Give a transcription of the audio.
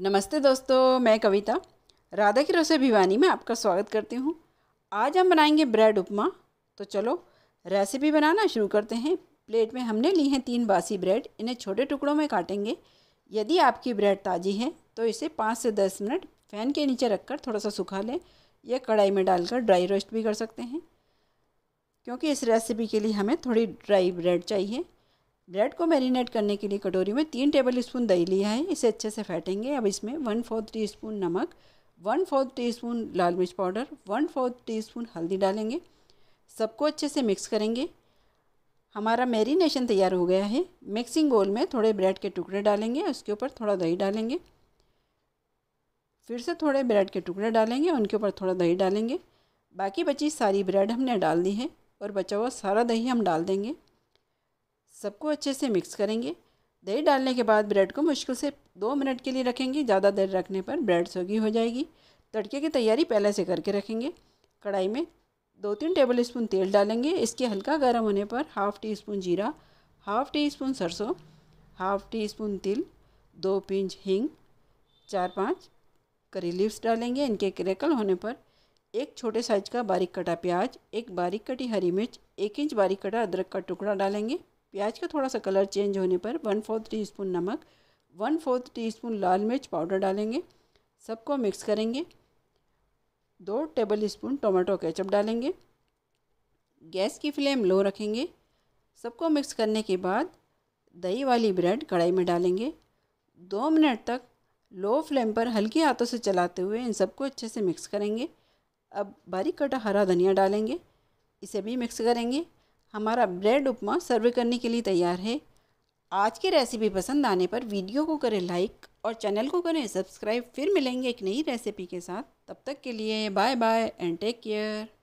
नमस्ते दोस्तों मैं कविता राधा की रसोई भिवानी में आपका स्वागत करती हूँ आज हम बनाएंगे ब्रेड उपमा तो चलो रेसिपी बनाना शुरू करते हैं प्लेट में हमने ली हैं तीन बासी ब्रेड इन्हें छोटे टुकड़ों में काटेंगे यदि आपकी ब्रेड ताज़ी है तो इसे पाँच से दस मिनट फ़ैन के नीचे रखकर थोड़ा सा सुखा लें या कढ़ाई में डालकर ड्राई रोस्ट भी कर सकते हैं क्योंकि इस रेसिपी के लिए हमें थोड़ी ड्राई ब्रेड चाहिए ब्रेड को मैरिनेट करने के लिए कटोरी में तीन टेबल स्पून दही लिया है इसे अच्छे से फेंटेंगे अब इसमें वन फोर्थ टी स्पून नमक वन फोर्थ टी स्पून लाल मिर्च powder one fourth teaspoon हल्दी डालेंगे सबको अच्छे से मिक्स करेंगे हमारा मैरिनेशन तैयार हो गया है मिक्सिंग बोल में थोड़े ब्रेड के टुकड़े डालेंगे उसके ऊपर थोड़ा दही डालेंगे फिर से थोड़े ब्रेड के टुकड़े डालेंगे उनके ऊपर थोड़ा दही डालेंगे बाकी बची सारी ब्रेड हमने डाल दी है और बचा हुआ सारा दही हम डाल देंगे सबको अच्छे से मिक्स करेंगे दही डालने के बाद ब्रेड को मुश्किल से दो मिनट के लिए रखेंगे ज़्यादा देर रखने पर ब्रेड सोगी हो जाएगी तड़के की तैयारी पहले से करके रखेंगे कढ़ाई में दो तीन टेबल स्पून तेल डालेंगे इसके हल्का गर्म होने पर हाफ़ टी स्पून जीरा हाफ़ टी स्पून सरसों हाफ़ टी स्पून तिल दो पिंच हींग चार पाँच करी लीव्स डालेंगे इनके क्रैकल होने पर एक छोटे साइज का बारीक कटा प्याज एक बारीक कटी हरी मिर्च एक इंच बारीक कटा अदरक का टुकड़ा डालेंगे प्याज का थोड़ा सा कलर चेंज होने पर वन फोर्थ टी स्पून नमक वन फोर्थ टी स्पून लाल मिर्च पाउडर डालेंगे सबको मिक्स करेंगे दो टेबल स्पून टोमेटो केचप डालेंगे गैस की फ्लेम लो रखेंगे सबको मिक्स करने के बाद दही वाली ब्रेड कढ़ाई में डालेंगे दो मिनट तक लो फ्लेम पर हल्के हाथों से चलाते हुए इन सबको अच्छे से मिक्स करेंगे अब बारीक कटा हरा धनिया डालेंगे इसे भी मिक्स करेंगे हमारा ब्रेड उपमा सर्व करने के लिए तैयार है आज की रेसिपी पसंद आने पर वीडियो को करें लाइक और चैनल को करें सब्सक्राइब फिर मिलेंगे एक नई रेसिपी के साथ तब तक के लिए bye bye and take care